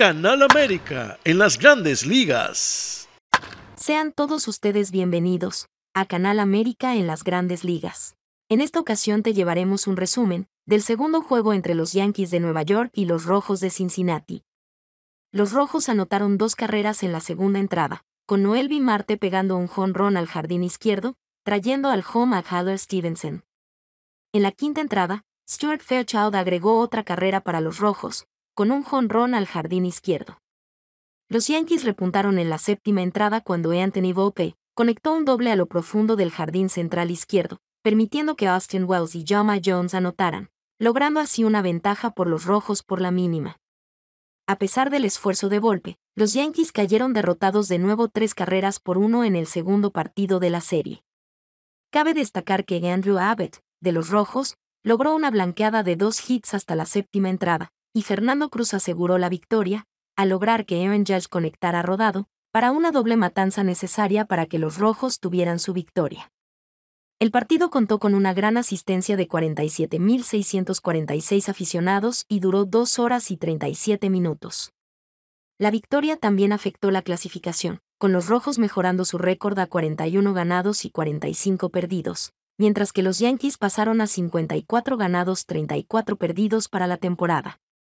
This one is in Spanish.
Canal América en las grandes ligas. Sean todos ustedes bienvenidos a Canal América en las grandes ligas. En esta ocasión te llevaremos un resumen del segundo juego entre los Yankees de Nueva York y los Rojos de Cincinnati. Los Rojos anotaron dos carreras en la segunda entrada, con Noel Bimarte pegando un jonrón al jardín izquierdo, trayendo al home a Haller Stevenson. En la quinta entrada, Stuart Fairchild agregó otra carrera para los Rojos, con un jonrón al jardín izquierdo. Los Yankees repuntaron en la séptima entrada cuando Anthony Volpe conectó un doble a lo profundo del jardín central izquierdo, permitiendo que Austin Wells y Jama Jones anotaran, logrando así una ventaja por los rojos por la mínima. A pesar del esfuerzo de Volpe, los Yankees cayeron derrotados de nuevo tres carreras por uno en el segundo partido de la serie. Cabe destacar que Andrew Abbott, de los Rojos, logró una blanqueada de dos hits hasta la séptima entrada, y Fernando Cruz aseguró la victoria, al lograr que Evan Judge conectara rodado, para una doble matanza necesaria para que los rojos tuvieran su victoria. El partido contó con una gran asistencia de 47.646 aficionados y duró 2 horas y 37 minutos. La victoria también afectó la clasificación, con los rojos mejorando su récord a 41 ganados y 45 perdidos, mientras que los Yankees pasaron a 54 ganados 34 perdidos para la temporada.